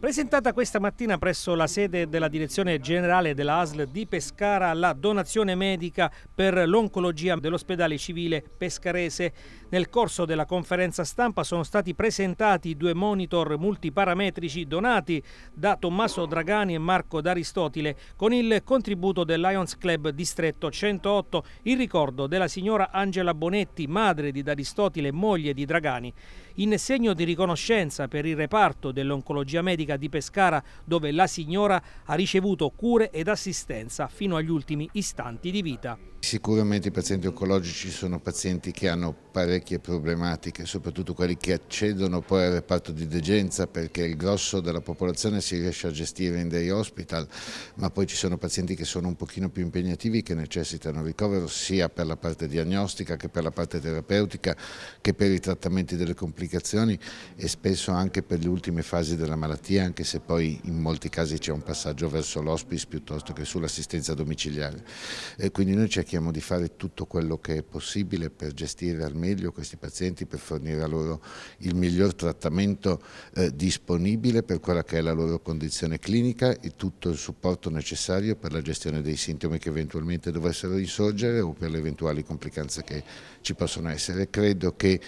Presentata questa mattina presso la sede della direzione generale della ASL di Pescara la donazione medica per l'oncologia dell'ospedale civile pescarese. Nel corso della conferenza stampa sono stati presentati due monitor multiparametrici donati da Tommaso Dragani e Marco D'Aristotile con il contributo del Lions Club Distretto 108 in ricordo della signora Angela Bonetti, madre di D'Aristotile e moglie di Dragani. In segno di riconoscenza per il reparto dell'oncologia medica psichiatrica di Pescara dove la signora ha ricevuto cure ed assistenza fino agli ultimi istanti di vita. Sicuramente i pazienti oncologici sono pazienti che hanno parecchie problematiche, soprattutto quelli che accedono poi al reparto di degenza perché il grosso della popolazione si riesce a gestire in dei hospital, ma poi ci sono pazienti che sono un pochino più impegnativi che necessitano ricovero sia per la parte diagnostica che per la parte terapeutica che per i trattamenti delle complicazioni e spesso anche per le ultime fasi della malattia, anche se poi in molti casi c'è un passaggio verso l'hospice piuttosto che sull'assistenza domiciliare. E quindi noi cerchiamo cerchiamo di fare tutto quello che è possibile per gestire al meglio questi pazienti, per fornire a loro il miglior trattamento eh, disponibile per quella che è la loro condizione clinica e tutto il supporto necessario per la gestione dei sintomi che eventualmente dovessero insorgere o per le eventuali complicanze che ci possono essere. Credo che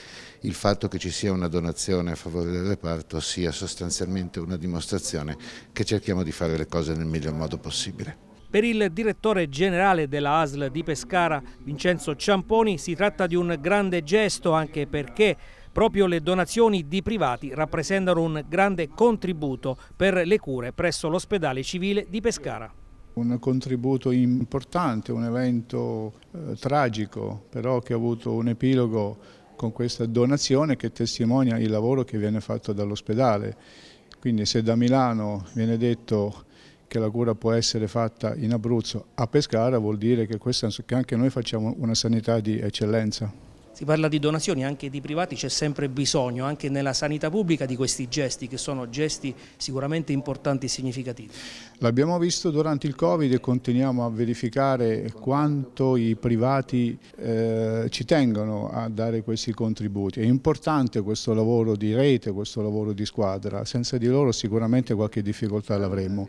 il fatto che ci sia una donazione a favore del reparto sia sostanzialmente una dimostrazione che cerchiamo di fare le cose nel miglior modo possibile. Per il direttore generale della ASL di Pescara, Vincenzo Ciamponi, si tratta di un grande gesto anche perché proprio le donazioni di privati rappresentano un grande contributo per le cure presso l'ospedale civile di Pescara. Un contributo importante, un evento eh, tragico, però che ha avuto un epilogo con questa donazione che testimonia il lavoro che viene fatto dall'ospedale. Quindi se da Milano viene detto che la cura può essere fatta in Abruzzo a Pescara vuol dire che, questa, che anche noi facciamo una sanità di eccellenza. Si parla di donazioni, anche di privati c'è sempre bisogno, anche nella sanità pubblica, di questi gesti, che sono gesti sicuramente importanti e significativi. L'abbiamo visto durante il Covid e continuiamo a verificare quanto i privati eh, ci tengono a dare questi contributi. È importante questo lavoro di rete, questo lavoro di squadra, senza di loro sicuramente qualche difficoltà l'avremmo.